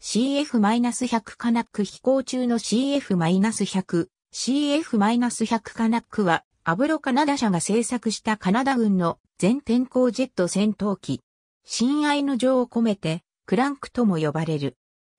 CF-100 カナック飛行中の CF-100、CF-100 カナックは、アブロカナダ社が製作したカナダ軍の全天候ジェット戦闘機。親愛の情を込めて、クランクとも呼ばれる。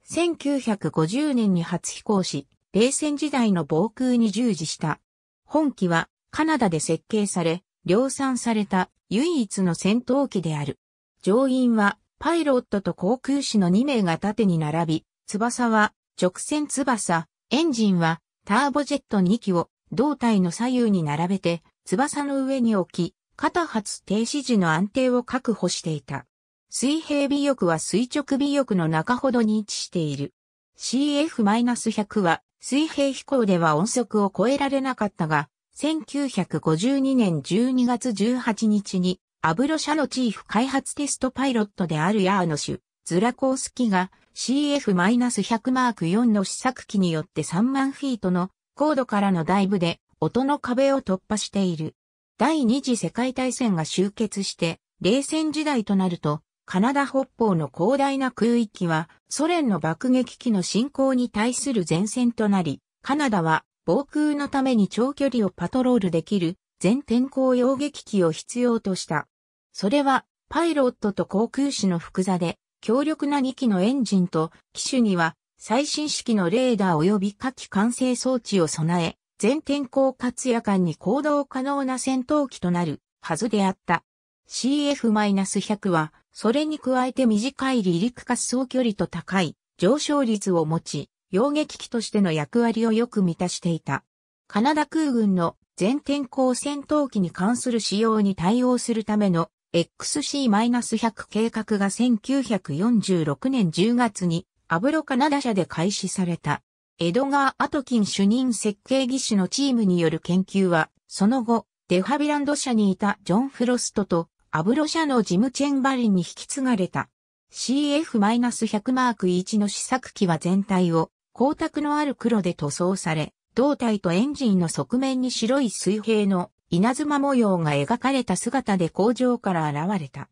1950年に初飛行し、冷戦時代の防空に従事した。本機はカナダで設計され、量産された唯一の戦闘機である。乗員はパイロットと航空士の2名が縦に並び、翼は直線翼、エンジンはターボジェット2機を胴体の左右に並べて翼の上に置き、肩発停止時の安定を確保していた。水平尾翼は垂直尾翼の中ほどに位置している。CF-100 は水平飛行では音速を超えられなかったが、1952年12月18日にアブロ社のチーフ開発テストパイロットであるヤーノシュ、ズラコースキが CF-100 マーク4の試作機によって3万フィートの高度からのダイブで音の壁を突破している。第二次世界大戦が終結して冷戦時代となるとカナダ北方の広大な空域はソ連の爆撃機の進行に対する前線となり、カナダは防空のために長距離をパトロールできる全天候洋撃機を必要とした。それは、パイロットと航空士の複座で、強力な2機のエンジンと、機種には、最新式のレーダー及び火器管制装置を備え、全天候活夜間に行動可能な戦闘機となるはずであった。CF-100 は、それに加えて短い離陸滑走距離と高い上昇率を持ち、溶撃機としての役割をよく満たしていた。カナダ空軍の全天候戦闘機に関する仕様に対応するための XC-100 計画が1946年10月にアブロカナダ社で開始された。エドガー・アトキン主任設計技師のチームによる研究は、その後、デファビランド社にいたジョン・フロストとアブロ社のジム・チェンバリンに引き継がれた。c f 1 0 0ク1の試作機は全体を光沢のある黒で塗装され、胴体とエンジンの側面に白い水平の稲妻模様が描かれた姿で工場から現れた。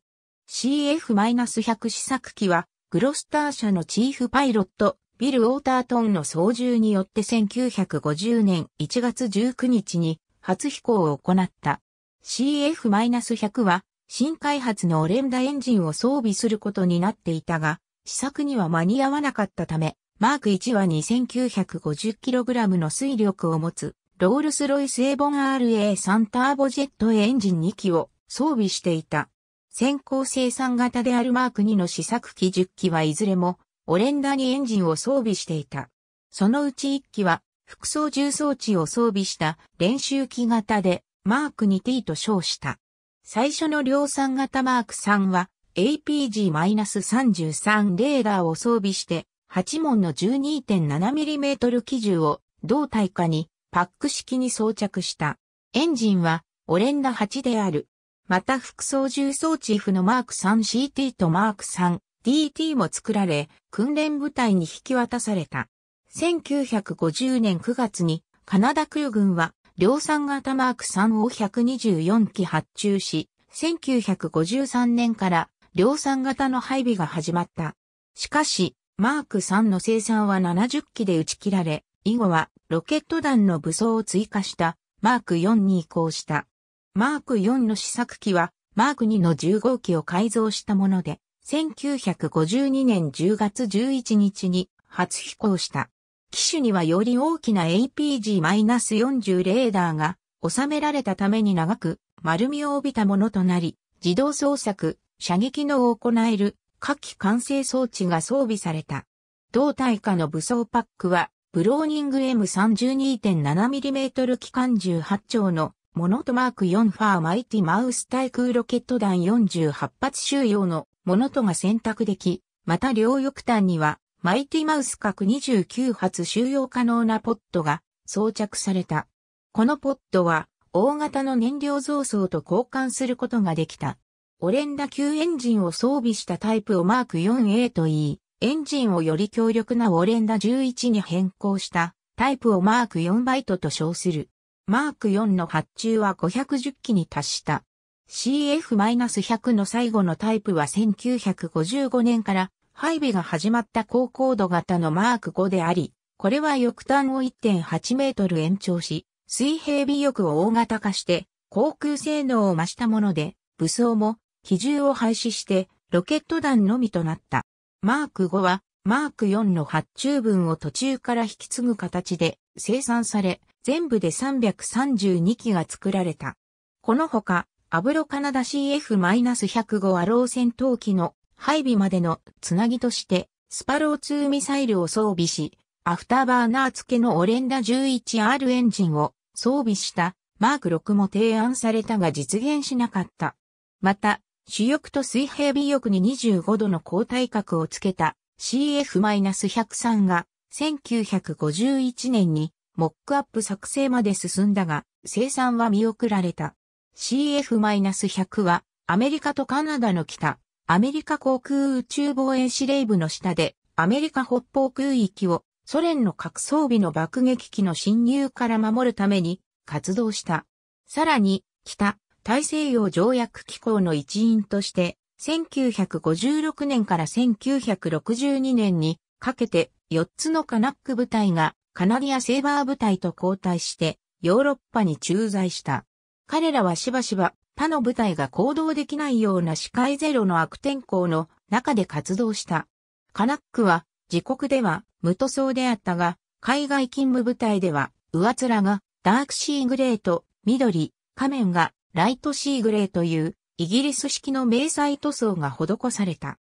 CF-100 試作機は、グロスター社のチーフパイロット、ビル・ウォータートンの操縦によって1950年1月19日に初飛行を行った。CF-100 は新開発のオレンダエンジンを装備することになっていたが、試作には間に合わなかったため、マーク1は 2950kg の推力を持つロールスロイスエボン RA3 ターボジェットエンジン2機を装備していた。先行生産型であるマーク2の試作機10機はいずれも、オレンダにエンジンを装備していた。そのうち1機は、副操縦装置を装備した練習機型で、マーク 2T と称した。最初の量産型マーク3は、APG-33 レーダーを装備して、8門の 12.7mm 機銃を胴体下にパック式に装着した。エンジンはオレンダ8である。また副操縦装置 F のマーク 3CT とマーク 3DT も作られ、訓練部隊に引き渡された。1950年9月にカナダ空軍は量産型マーク3を124機発注し、1953年から量産型の配備が始まった。しかし、マーク3の生産は70機で打ち切られ、以後はロケット弾の武装を追加したマーク4に移行した。マーク4の試作機はマーク2の10号機を改造したもので、1952年10月11日に初飛行した。機種にはより大きな APG-40 レーダーが収められたために長く丸みを帯びたものとなり、自動捜索、射撃のを行える火器管制装置が装備された。同対下の武装パックはブローニング M32.7mm 機関18丁のモノトマーク4ファーマイティマウス対空ロケット弾48発収容のモノトが選択でき、また両翼端にはマイティマウス各29発収容可能なポットが装着された。このポットは大型の燃料増装と交換することができた。オレンダ級エンジンを装備したタイプをマーク 4A といい、エンジンをより強力なウォレンダ11に変更したタイプをマーク4バイトと称する。マーク4の発注は510機に達した。CF-100 の最後のタイプは1955年から配備が始まった高高度型のマーク5であり、これは翼端を1.8メートル延長し、水平尾翼を大型化して、航空性能を増したもので、武装も、機銃を廃止して、ロケット弾のみとなった。マーク5は、マーク4の発注分を途中から引き継ぐ形で生産され、全部で332機が作られた。このほか、アブロカナダ CF-105 アロー戦闘機の配備までのつなぎとして、スパロー2ミサイルを装備し、アフターバーナー付けのオレンダ 11R エンジンを装備したマーク6も提案されたが実現しなかった。また、主翼と水平尾翼に25度の高体角をつけた CF-103 が1951年にモックアップ作成まで進んだが生産は見送られた。CF-100 はアメリカとカナダの北アメリカ航空宇宙防衛司令部の下でアメリカ北方空域をソ連の核装備の爆撃機の侵入から守るために活動した。さらに北大西洋条約機構の一員として、1956年から1962年にかけて4つのカナック部隊がカナリアセーバー部隊と交代してヨーロッパに駐在した。彼らはしばしば他の部隊が行動できないような視界ゼロの悪天候の中で活動した。カナックは自国では無塗装であったが、海外勤務部隊では上面がダークシーグレーと緑、仮面がライトシーグレーというイギリス式の迷彩塗装が施された。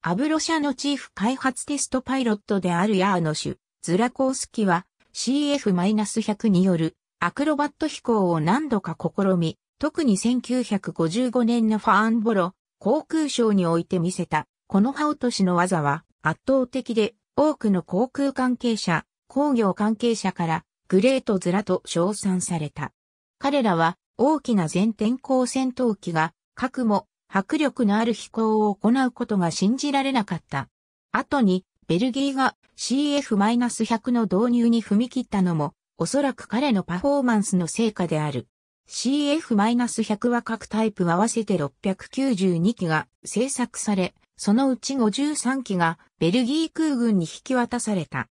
アブロ社のチーフ開発テストパイロットであるヤーノシュ、ズラコースキは CF-100 によるアクロバット飛行を何度か試み、特に1955年のファーンボロ航空ショーにおいて見せた、このハ落としの技は圧倒的で多くの航空関係者、工業関係者からグレートズラと称賛された。彼らは大きな全天候戦闘機が、核も迫力のある飛行を行うことが信じられなかった。後に、ベルギーが CF-100 の導入に踏み切ったのも、おそらく彼のパフォーマンスの成果である。CF-100 は各タイプ合わせて692機が製作され、そのうち53機がベルギー空軍に引き渡された。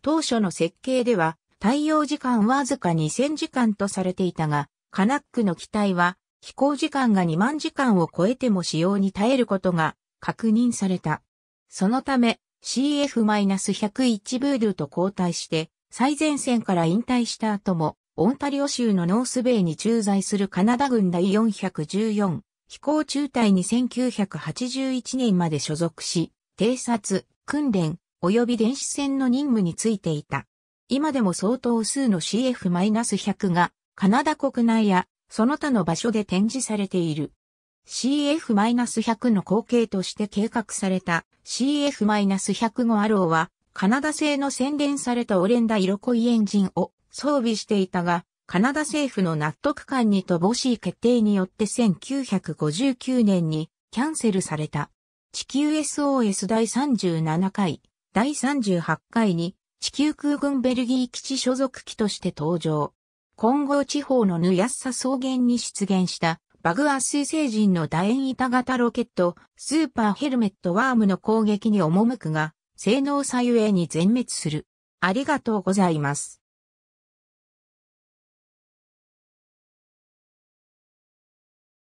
当初の設計では、対応時間わずか2000時間とされていたが、カナックの機体は飛行時間が2万時間を超えても使用に耐えることが確認された。そのため CF-101 ブールと交代して最前線から引退した後もオンタリオ州のノースベイに駐在するカナダ軍第414飛行中隊に1981年まで所属し偵察、訓練及び電子戦の任務についていた。今でも相当数の CF-100 がカナダ国内やその他の場所で展示されている。CF-100 の後継として計画された CF-105 アローはカナダ製の洗練されたオレンダ色濃いエンジンを装備していたが、カナダ政府の納得感に乏しい決定によって1959年にキャンセルされた。地球 SOS 第37回、第38回に地球空軍ベルギー基地所属機として登場。混合地方のヌヤッサ草原に出現したバグア水星人の楕円板型ロケット、スーパーヘルメットワームの攻撃に赴くが、性能差ゆえに全滅する。ありがとうございます。